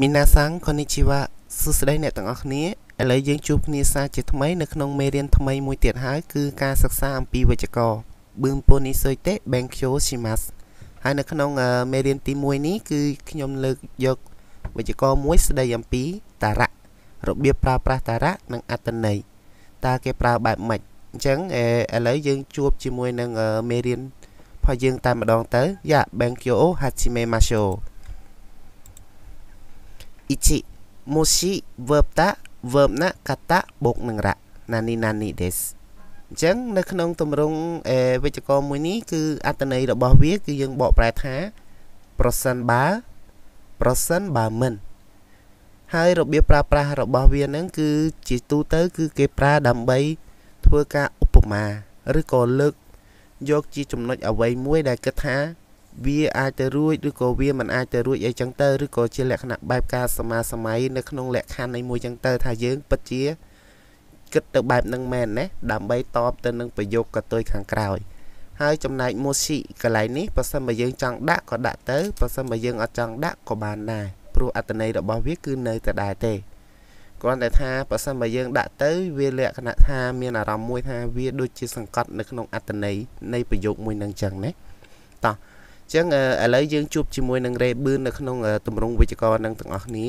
មីណាសាំងខននីជីវ៉ាសួស្តីអ្នកទាំងអស់គ្នាឥឡូវយើងជួបគ្នាសាជាថ្មីនៅក្នុងមេរៀនថ្មីមួយទៀតហើយគឺការសិក្សាអំពីវេយ្យាករណ៍បឹងពូនីសុយតេបេងខ្យូស៊ីម៉ាស់ហើយនៅក្នុងមេរៀនទី1នេះគឺខ្ញុំលើកយកវេយ្យាករណ៍មួយស្តីអំពីតារៈរបៀបប្រើប្រាស់តារៈនិងអត្តន័យតើគេប្រើបែបម៉េចអញ្ចឹងឥឡូវយើងជួបជាមួយនឹងមេរៀនផោះយើងតែម្ដងទៅយ៉ាបេងខ្យូហាស៊ីមេម៉ាឈូ1もし verb た verb な方បូកនឹងរៈ nani nani ですអញ្ចឹងនៅក្នុងទម្រង់វិជ្ជករមួយនេះគឺអត្ថន័យរបស់វាគឺយើងបកប្រែថាប្រសិនបើប្រសិនបើមិនហើយរបៀបប្រើប្រាស់របស់វានឹងគឺជាទូទៅ គឺគេប្រើដើម្បី ធ្វើការឧបមាឬក៏លើកយកជាចំណុចអ្វីមួយដែលគិតថាវាអាចទៅរួចឬក៏វាមិនអាចទៅរួចអីចឹងទៅឬក៏ជាលក្ខណៈបែបការសមាសម័យនៅក្នុងលក្ខខណ្ឌនៃមួយចឹងទៅថាយើងពិតជាគិតទៅបែបហ្នឹងមែនណាដើម្បីតបទៅនឹងប្រយោគកតុយខាងក្រោយ ហើយចំណែកមូស៊ីកន្លែងនេះបើសិនបើយើងចង់ដាក់ក៏ដាក់ទៅបើសិនបើយើងអត់ចង់ដាក់ក៏បានដែរព្រោះអត្តន័យរបស់វាគឺនៅតែដែរទេគ្រាន់តែថាបើសិនបើយើងដាក់ទៅវាលក្ខណៈថាមានអារម្មណ៍មួយថាវាដូចជាសង្កត់នៅក្នុងអត្តន័យនៃប្រយោគមួយនឹងចឹងណាតោះចឹងឥឡូវយើងជួបជាមួយនឹងរេប៊ឺននៅក្នុងតម្រងវិជ្ជករនឹងទាំងអស់គ្នា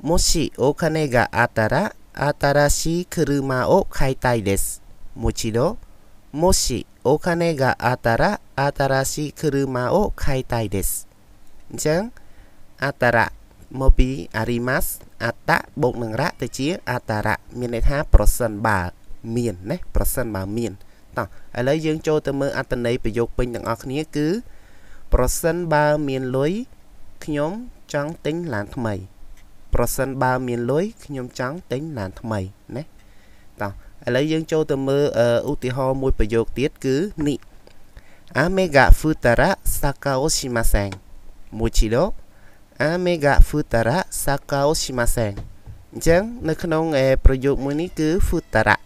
1もしお金があったら新しい車を買いたいです。もう一度、もしお金があったら新しい車を買いたいです。じゃん、あったらមកពីអារីម៉ាស់អតៈបូកនឹងរៈទៅជាអតរៈមានន័យថាប្រសិនបើមានណាប្រសិនបើមានតោះឥឡូវយើងចូលទៅមើលអត្ថន័យប្រយោគពេញទាំងអស់គ្នាគឺ ប្រសិនបើមានលុយខ្ញុំចង់ទិញឡានថ្មី ប្រសិនបើមានលុយខ្ញុំចង់ទិញឡានថ្មីណាតោះឥឡូវយើងចូលទៅមើលឧទាហរណ៍មួយប្រយោគទៀតគឺនេះអាមេហ្គាហ្វឺតារ៉ាសាកាអូស៊ីម៉ាសែងមួយជីឡូអាមេហ្គាហ្វឺតារ៉ាសាកាអូស៊ីម៉ាសែងអញ្ចឹងនៅក្នុងប្រយោគមួយនេះគឺហ្វឺតារ៉ា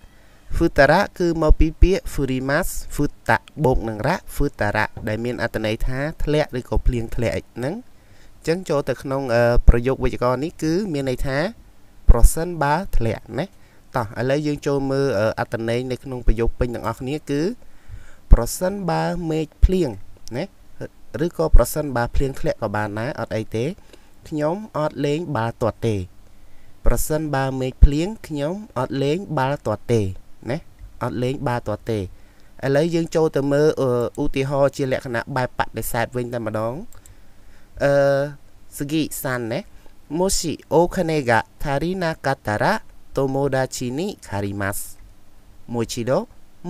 futara គឺមកពីពាក្យ furimas futa បូកនឹងរៈ futara ដែលមានអត្ថន័យថាធ្លាក់ឬក៏ភ្លៀងធ្លាក់ហ្នឹងអញ្ចឹងចូលទៅក្នុងប្រយោគវេយ្យាករណ៍នេះគឺ មានន័យថាប្រសិនបើធ្លាក់ណាតោះឥឡូវយើងចូលមើលអត្ថន័យនៅក្នុងប្រយោគពេញទាំងអស់គ្នាគឺប្រសិនបើមេឃភ្លៀងណាឬក៏ប្រសិនបើភ្លៀងធ្លាក់ក៏បានដែរអត់អីទេខ្ញុំអត់លេងបាល់ទាត់ទេប្រសិនបើមេឃភ្លៀងខ្ញុំអត់លេង បាល់ទាត់ទេណាអត់លេងបាល់ទាត់ទេឥឡូវយើងចូលទៅមើលឧទាហរណ៍ជាលក្ខណៈបែបបដិសេធវិញតែម្ដងអឺសគីសានណាもしお金が足りなかったら友達に借りますもう一度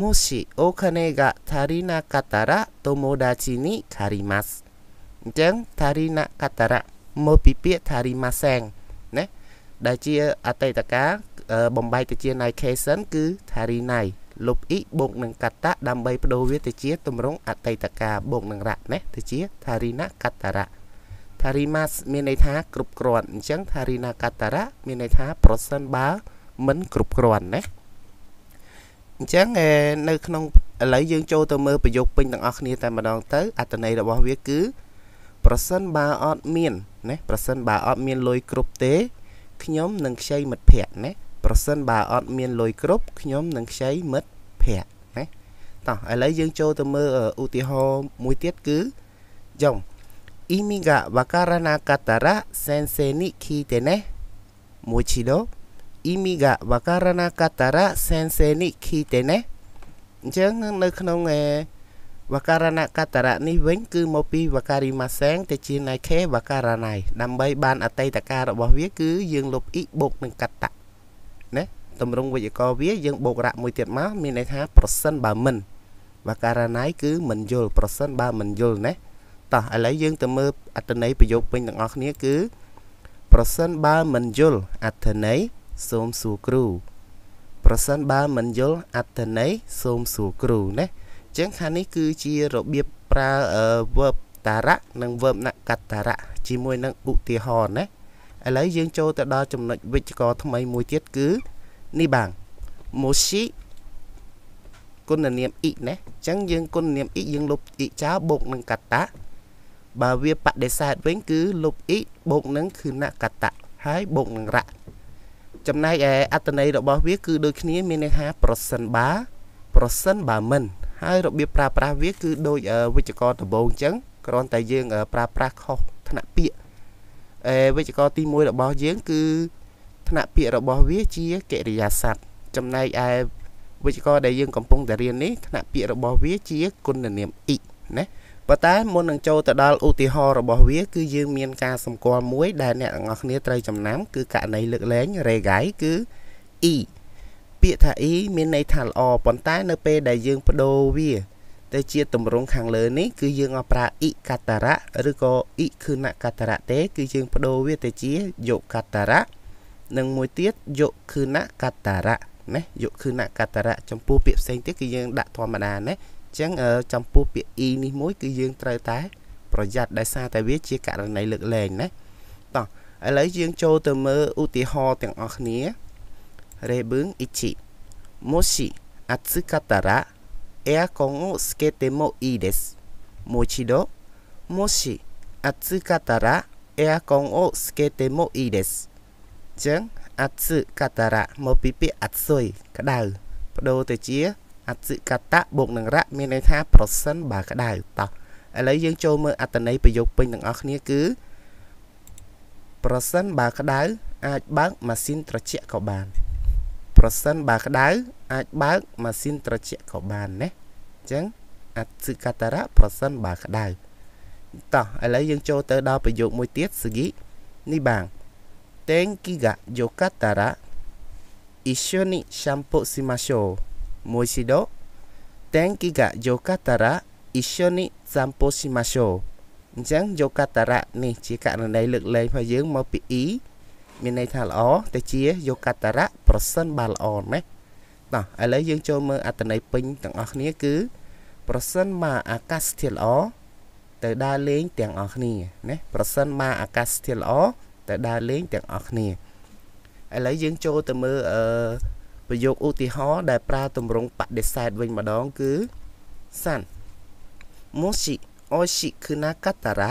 もしお金が足りなかったら友達に借りますអញ្ចឹងថារីណកតរៈមកពីពាក្យថារីម៉ាសែងណាដែលជាអតីតកាលបំបែកទៅជា Nikesen គឺ Tharinai លុប i បូកនឹងកតៈដើម្បីបដូរវាទៅជាតម្រងអតីតកាលបូកនឹងរៈណាទៅជា Tharina កតរៈ Tharimas មានន័យថាគ្រប់គ្រាន់អញ្ចឹង Tharina កតរៈមានន័យថាប្រសិនបើមិនគ្រប់គ្រាន់ណាអញ្ចឹងនៅក្នុងឥឡូវយើងចូលទៅមើលប្រយោគពេញទាំងអស់គ្នាតែម្ដងទៅអត្ថន័យរបស់វាគឺ ប្រសិនបើអត់មានណាប្រសិនបើអត់មានលុយគ្រប់ទេខ្ញុំនឹងខ្ចីមិត្តភ័ក្ដិណាប្រសិនបើអត់មានលុយគ្រប់ខ្ញុំនឹងខ្ចីមិត្តភ័ក្តិណាតោះឥឡូវយើងចូលទៅមើលឧទាហរណ៍មួយទៀតគឺយ៉ង意味がわからなかったら先生に聞いてねもう一度意味がわからなかったら先生に聞いてねអញ្ចឹងនៅក្នុងឯវការណកតរៈនេះវិញគឺមកពីវការីម៉ាសែងទៅជាណៃខេវការណៃដើម្បីបានអតីតកាលរបស់វាគឺយើងលុបអ៊ីបុកនឹងកតៈណាតម្រងវេយ្យាករណ៍វាយើងបូករៈមួយទៀតមកមានន័យថាប្រសិនបើមិនបើករណីគឺមិនយល់ប្រសិនបើមិនយល់ណាតោះឥឡូវយើងទៅមើលអត្ថន័យប្រយោគពេញទាំងអស់គ្នាគឺប្រសិនបើមិនយល់អត្ថន័យសូមសួរគ្រូប្រសិនបើមិនយល់អត្ថន័យសូមសួរគ្រូណាចឹងខាងនេះគឺជារបៀបប្រើ verb តារៈនិង verb ណកតរៈជាមួយនឹងឧទាហរណ៍ណាឥឡូវយើងចូលទៅដល់ចំណុចវិជ្ជករថ្មីមួយទៀតគឺនេះបាទ moshi គុណនាម i ណាអញ្ចឹងយើងគុណនាម i យើងលុប i ចោលបូកនឹងកតាបើវាបដិសេធវិញគឺលុប i បូកនឹងគឺណកតាហើយបូកនឹងរៈចំណែកឯអត្តន័យរបស់វាគឺ ដូចគ្នាមានន័យថាប្រសិនបើប្រសិនបើមិន ហើយរបៀបប្រើប្រាស់វាគឺដូចវិជ្ជករដំបូងអញ្ចឹងគ្រាន់តែយើងប្រើប្រាស់ខុសថ្នាក់ពាក្យវិជ្ជករទី1របស់យើងគឺថ្នាក់ពាក្យរបស់វាជាកិរិយាសព្ទចំណែកឯវិជ្ជករដែលយើងកំពុងតែរៀននេះថ្នាក់ពាក្យរបស់វាជាគុណនាមអ៊ីណាប៉ុន្តែមុននឹងចូលទៅដល់ឧទាហរណ៍របស់វាគឺយើងមានការសម្គាល់មួយដែលអ្នកទាំងអស់គ្នាត្រូវចំណាំ គឺករណីលើកលែង regai គឺ e ពាក្យថា e មានន័យថាល្អប៉ុន្តែនៅពេលដែលយើងបដូរវាដែលជាតម្រងខាងលើនេះ គឺយើងអត់ប្រើអ៊ីកាតារៈឬក៏អ៊ីគឺណកាតារៈទេ គឺយើងបដូរវាទៅជាយកកាតារៈនិងមួយទៀតយកគឺណកាតារៈណាយកគឺណកាតារៈចំពោះពាក្យផ្សេងទៀតគឺយើងដាក់ធម្មតាណាអញ្ចឹងចំពោះពាក្យអ៊ីនេះមួយ គឺយើងត្រូវតែ ប្រយ័ត្នដោយសារតែវាជាករណីលើកលែងណាតោះឥឡូវយើងចូលទៅមើលឧទាហរណ៍ទាំងអស់គ្នារេប៊ឹងអ៊ីជីម៉ូស៊ីអាត់ស៊ឺកាតារៈエアコンをつけてもいいです。もう一度、もし暑かったらエアコンをつけてもいいです。じゃん、暑かったら、មកពីពាក្យ暑いក្តៅបដូរទៅជាអតិកតៈបូកនឹងរៈមានន័យថាប្រសិនបើក្តៅតោះឥឡូវយើងចូលមើលអត្តន័យប្រយោគពេញទាំងអស់គ្នាគឺប្រសិនបើក្តៅអាចបើកម៉ាស៊ីនត្រជាក់ក៏បាន ប្រសិនបើក្តៅអាចបើកម៉ាស៊ីនត្រជាក់ក៏បានណាអញ្ចឹងអតិកតរៈប្រសិនបើក្តៅតោះឥឡូវយើងចូលទៅដល់ប្រយោគមួយទៀតស្គីនេះបាទ Thank you よかったら一緒にシャンプーしましょうもう一度 Thank you よかったら一緒にシャンプーしましょうអញ្ចឹងយកកតរៈនេះជាករណីលើកលែងរបស់យើងមកពី E មានន័យថាល្អតែជាយកកតរៈប្រសិនបើល្អណាបាទឥឡូវយើងចូលមើលអត្តន័យពេញទាំងអស់គ្នា គឺ ប្រសិនបើអាកាសធាតុល្អទៅដើរលេង ទាំងអស់គ្នាណាប្រសិនបើអាកាសធាតុល្អទៅដើរលេងទាំងអស់គ្នាឥឡូវយើងចូលទៅមើលអឺប្រយោគឧទាហរណ៍ដែលប្រើតម្រង់បដិសេធវិញម្ដងគឺសានもし美味しくなかったら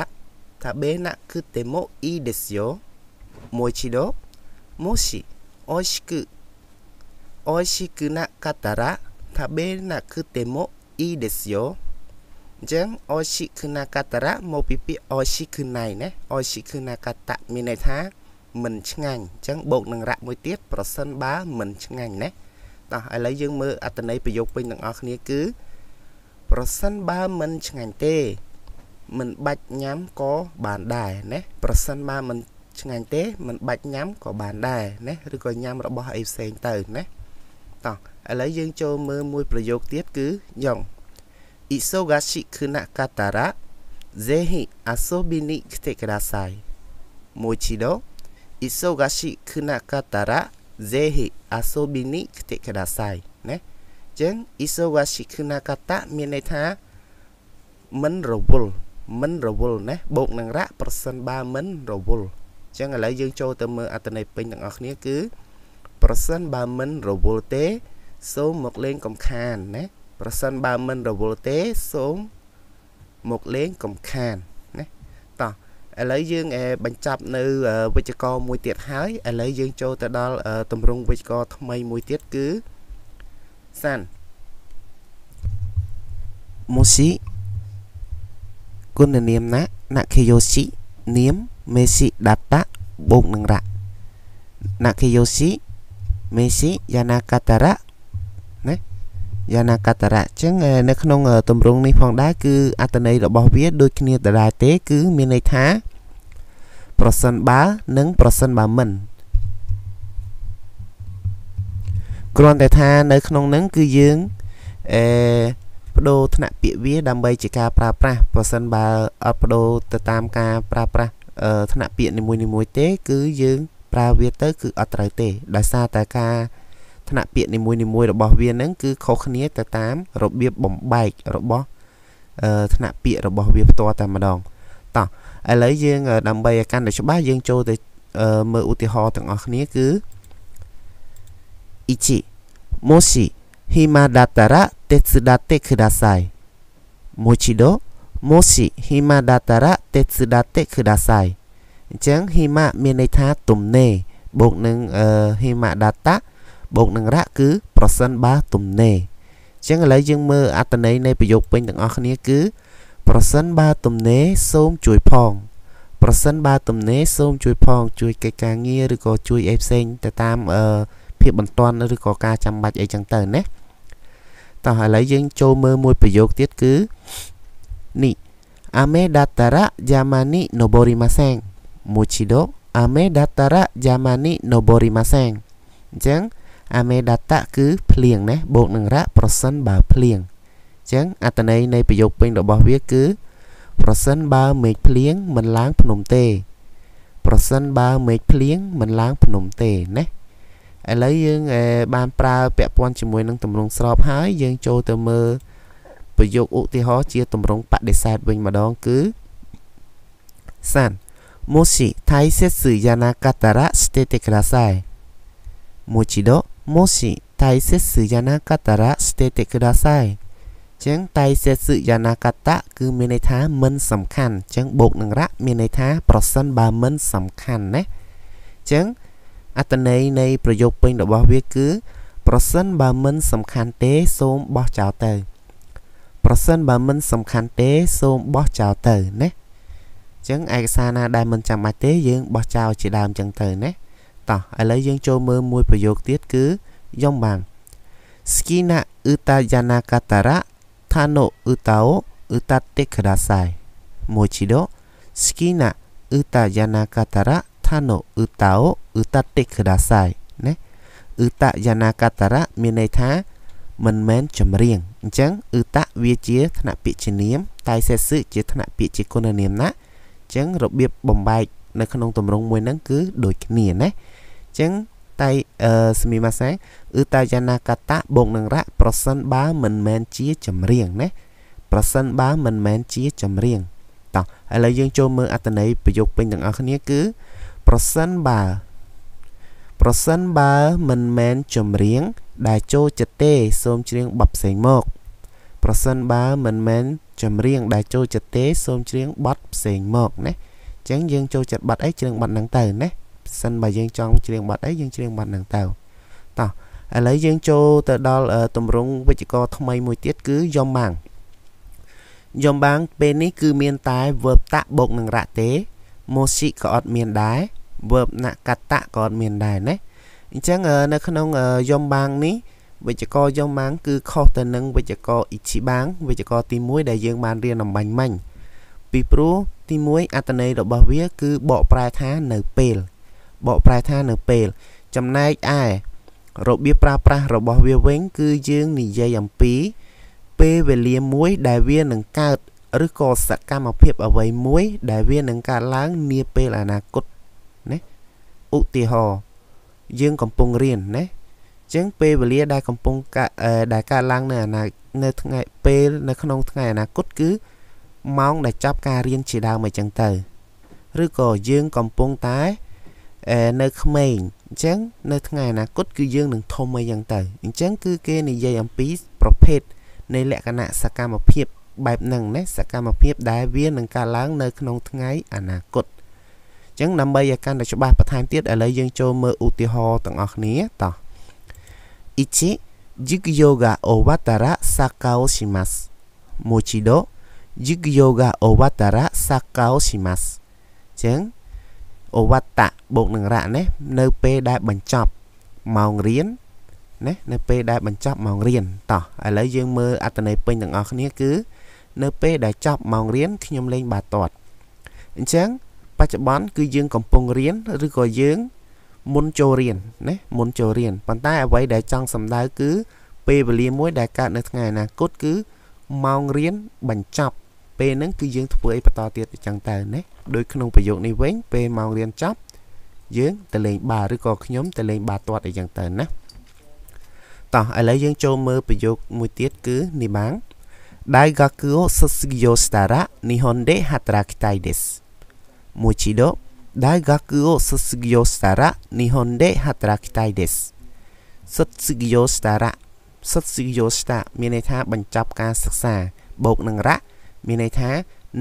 食べなくてもいいですよもう一度もし美味しくおいしくなかったら食べなくてもいいですよអញ្ចឹងអោឈិគឺណាកតារៈមកពីពាក្យអោឈិគឺណៃណាអោឈិគឺណាកតៈមានន័យថាមិនឆ្ងាញ់អញ្ចឹងបូកនឹងរៈមួយទៀតប្រសិនបើមិនឆ្ងាញ់ណាតោះឥឡូវយើងមើលអត្ថន័យប្រយោគពេញទាំងអស់គ្នាគឺប្រសិនបើមិនឆ្ងាញ់ទេ មិនបាច់ញ៉ាំក៏បានដែរណាប្រសិនបើមិនឆ្ងាញ់ទេមិនបាច់ញ៉ាំក៏បានដែរណាឬក៏ញ៉ាំរបស់អីផ្សេងទៅណាតង់ឥឡូវយើងចូលមើលមួយប្រយោគទៀតគឺយ៉ងอิโซกาชิคุนะกาตาระぜひ遊びに来てくださいもう一度อิโซกาชิคุนะกาตาระぜひ遊びに来てくださいណាចឹងอิโซกาชิคุนะกาตะមានន័យថាមិនរវល់មិនរវល់ណាបូកនឹងរៈប្រសិនបើមិនរវល់ចឹងឥឡូវយើងចូលទៅមើលអត្ថន័យពេញទាំងអស់គ្នាគឺប្រសិនបើមិនរវល់ទេ សូមមកលេងកំខានណាប្រសិនបើមិនរវល់ទេសូមមកលេងកំខានណាតោះឥឡូវយើងបញ្ចប់នៅ វិជ្ជករមួយទៀតហើយឥឡូវយើង ចូលទៅដល់តម្រងវិជ្ជករថ្មីមួយទៀតគឺសានមូស៊ីគុណនាមណាណាខេយូស៊ីនាមមេស៊ីដាតាបូកនឹងរៈណាខេយូស៊ីមេស៊ីយ៉ាណាកាតារ៉ាណាយ៉ាណាកាតារ៉ាអញ្ចឹងនៅក្នុងទម្រង់នេះផងដែរគឺអត្តន័យរបស់វា ដូចគ្នាដដែលទេ គឺមានន័យថាប្រសិនបើនិងប្រសិនបើមិនគ្រាន់តែថា នៅ ក្នុងនឹងគឺយើងអេបដូរថ្នាក់ពាក្យវា ដើម្បីជាការប្រើប្រាស់ប្រសិនបើអត់បដូរទៅតាមការប្រើប្រាស់ថ្នាក់ពាក្យនីមួយៗទេ គឺយើងប្រើវាទៅគឺអត់ត្រូវទេដោយសារតែការថ្នាក់ពាក្យនីមួយៗរបស់វានឹងគឺខុសគ្នាទៅតាម របៀបបំបែករបស់ថ្នាក់ពាក្យរបស់ វា ផ្ទាល់តែម្ដងតោះឥឡូវយើងដើម្បីឲ្យកាន់តែច្បាស់យើងចូលទៅមើលឧទាហរណ៍ទាំងអស់គ្នាគឺ1もし暇だったら手伝ってくださいもう一度もし暇だったら手伝ってくださいអញ្ចឹង hima មានន័យថាទំនេរបូកនឹង hima data បូកនឹងរៈគឺ ប្រសិនបើទំនេរអញ្ចឹងឥឡូវយើងមើលអត្ថន័យនៃប្រយោគពេញទាំងអស់គ្នាគឺ ប្រសិនបើទំនេរសូមជួយផងប្រសិនបើទំនេរសូមជួយផង ជួយកិច្ចការងារឬក៏ជួយអីផ្សេងទៅតាមអឺភាពបន្ទាន់ឬក៏ការចាំបាច់អីចឹងទៅណាតោះឥឡូវយើងចូលមើលមួយប្រយោគទៀតគឺនេះ Ame datara yamani noborimasen もう一度雨だったら邪魔に登りませんអញ្ចឹងអាមេដតៈគឺភ្លៀងណាបូកនឹងរៈប្រសិនបើភ្លៀងអញ្ចឹងអត្តន័យនៃប្រយោគពេញរបស់វាគឺប្រសិនបើមេឃភ្លៀងមិនឡើង ភ្នំទេ ប្រសិនបើមេឃភ្លៀងមិនឡើងភ្នំទេណាឥឡូវយើងបានប្រើពាក់ព័ន្ធជាមួយនឹងទម្រង់ស្របហើយយើងចូលទៅមើលប្រយោគឧទាហរណ៍ជាទម្រង់បដិសេធវិញម្ដងគឺសាន់もし大切じゃなかったら捨ててください。もう一度、もし大切じゃなかったら捨ててくださいចឹងតៃសេសឹយ៉ាណាកតាគឺ មានន័យថាមិនសំខាន់ចឹងបូកនឹងរៈមានន័យថាប្រសិនបើមិនសំខាន់ណាចឹងអត្តន័យនៃប្រយោគពេញរបស់វាគឺប្រសិនបើមិនសំខាន់ទេសូមបោះចោលទៅ ប្រសិនបើមិនសំខាន់ទេសូមបោះចោលទៅណាចឹងឯកសារណាដែលមិនចាំបាច់ទេយើងបោះចោលជាដើមចឹងទៅណាតោះឥឡូវយើងចូលមើលមួយប្រយោគទៀតគឺយំបាន Skina uta yanakatara tano uta o utatte kudasai មួយជីដូ Skina uta yanakatara tano uta o utatte kudasai ណា uta yanakatara មានន័យថាមិនមែនចម្រៀងអញ្ចឹង uta វាជាថ្នាក់ពាក្យជានាមតែសេសឹជាថ្នាក់ពាក្យជាគុណនាមណាចឹងរបៀបបំបែកនៅក្នុងទម្រង់មួយហ្នឹងគឺ ដូចគ្នាណាចឹងតៃអឺសមីម៉ាសាឬតៃយ៉ាណាកតាបូកនឹងរៈប្រសិនបើមិនមែនជាចម្រៀងណាប្រសិនបើមិនមែនជាចម្រៀងតោះឥឡូវយើងចូលមើលអត្ថន័យប្រយោគពេញទាំងអស់គ្នា គឺប្រសិនបើប្រសិនបើមិនមែនចម្រៀងដែលចូលចិត្តទេសូមច្រៀងបបផ្សេងមកប្រសិនបើមិនមែនចម្រៀងដែលចូលចិត្តទេសូមច្រៀងបទផ្សេងមកណាអញ្ចឹងយើងចូលចិត្តបទអីច្រៀងបទហ្នឹងទៅណាប្រសិនបើយើងចង់ច្រៀងបទអីយើងច្រៀងបទហ្នឹងទៅតោះឥឡូវយើងចូលទៅដល់ទម្រង់វិជ្ជករថ្មីមួយទៀតគឺយមបាំងយមបាំងពេលនេះគឺមានតែ verb តៈបូកនឹងរៈទេម៉ូស៊ីក៏អត់មានដែរ verb ណកតៈក៏អត់មានដែរណាអញ្ចឹងនៅក្នុងយមបាំងនេះវេយ្យាករណ៍យ៉ងម៉ាងគឺខុសទៅនឹងវេយ្យាករណ៍អ៊ីជីបាងវេយ្យាករណ៍ទី1ដែលយើងបានរៀនអំបញ្ញមិញពីព្រោះទី1អត្តន័យរបស់វាគឺបកប្រែថានៅពេល បកប្រែថានៅពេលចំណែកឯរបៀបប្រើប្រាស់របស់វាវិញគឺយើងនិយាយអំពី ពេលវេលាមួយដែលវានឹងកើតឬក៏សកម្មភាពអ្វីមួយដែលវានឹងកើតឡើងនាពេលអនាគតណាឧទាហរណ៍យើងកំពុងរៀនណាចឹងពេលវេលាដែលកំពុងដែលកើតឡើងនៅអនាគតនៅថ្ងៃពេលនៅក្នុងថ្ងៃអនាគតគឺម៉ោងដែលចាប់ការរៀនជាដើមអញ្ចឹងទៅ ឬក៏យើងកំពុងតែនៅក្មេងអញ្ចឹងនៅថ្ងៃអនាគត គឺយើងនឹងធំអីយ៉ាងទៅអញ្ចឹងគឺគេនិយាយអំពីប្រភេទនៃលក្ខណៈសកម្មភាព បែបហ្នឹងណាសកម្មភាពដែលវានឹងកើតឡើងនៅក្នុងថ្ងៃអនាគតអញ្ចឹងដើម្បីឲ្យកាន់តែច្បាស់បន្ថែមទៀតឥឡូវយើងចូលមើលឧទាហរណ៍ទាំងអស់គ្នាតោះ 1. 授業が終わったらサッカーをします。もう一度、授業が終わったらサッカーをします。ចឹង終わったបូកនឹងរៈណានៅ ពេលដែលបញ្ចប់ម៉ោងរៀនណានៅពេលដែលបញ្ចប់ម៉ោងរៀនតោះឥឡូវយើងមើលអត្ថន័យពេញទាំងអស់គ្នាគឺ នៅពេលដែលចប់ម៉ោងរៀន ខ្ញុំលេងបាល់ទាត់ អញ្ចឹងបច្ចុប្បន្នគឺយើង កំពុងរៀន ឬក៏យើងមុនចូលរៀនណាមុនចូលរៀនប៉ុន្តែអ្វីដែលចង់សម្ដៅគឺពេលវេលាមួយដែលកើតនៅថ្ងៃអនាគតគឺម៉ោងរៀន បញ្ចប់ ពេលហ្នឹងគឺយើងធ្វើអីបន្តទៀតអញ្ចឹងទៅណាដោយក្នុងប្រយោគនេះវិញពេលម៉ោងរៀនចប់ យើងទៅលេងបាល់ឬក៏ខ្ញុំទៅលេង បាល់ទាត់អីចឹងទៅណាតោះឥឡូវយើងចូលមើលប្រយោគមួយទៀតគឺនេះបាង大学を卒業したら日本で働きたいです。もう一度大学を卒業したら日本で働きたいです。卒業したら卒業したមានន័យថាបញ្ចប់ការសិក្សា បូកនឹងរៈមានន័យថា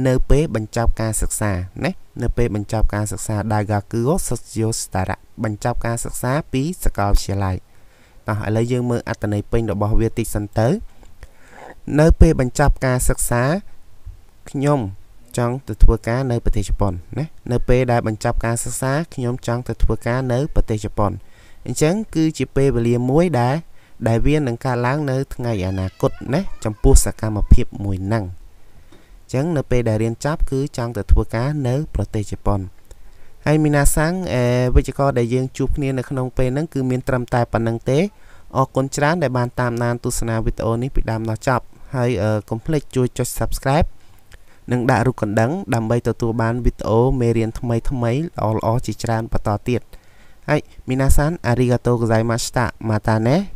នៅពេលបញ្ចប់ការសិក្សាណានៅពេលបញ្ចប់ការសិក្សាដាកាគឺសុស្យោស្តារៈបញ្ចប់ការសិក្សាពីសាកលវិទ្យាល័យតោះឥឡូវយើងមើលអត្ថន័យពេញរបស់វាតិចសិនទៅនៅពេលបញ្ចប់ការសិក្សាខ្ញុំចង់ទៅធ្វើការនៅ ប្រទេសជប៉ុនណានៅពេលដែលបញ្ចប់ការសិក្សាខ្ញុំចង់ទៅធ្វើការនៅប្រទេសជប៉ុនអញ្ចឹងគឺជាពេលវេលាមួយដែលដែលវានឹងកើតឡើងនៅថ្ងៃអនាគតណាចំពោះសកម្មភាពមួយហ្នឹងអញ្ចឹងនៅពេលដែលរៀនចប់គឺចង់ទៅធ្វើការនៅប្រទេសជប៉ុនហើយមីណាសាំងអេវិជ្ជករដែលយើងជួបគ្នានៅក្នុងពេលហ្នឹងគឺមានត្រឹមតែប៉ុណ្្នឹងទេអរគុណច្រើនដែលបានតាមដានទស្សនាវីដេអូនេះពីដើមដល់ចប់ហើយកុំភ្លេចជួយចុច Subscribe និងដាក់រូបកណ្ដឹងដើម្បីទទួលបានវីដេអូមេរៀនថ្មីថ្មីល្អៗជាច្រើនបន្តទៀតはい皆さんありがとうございましたまたね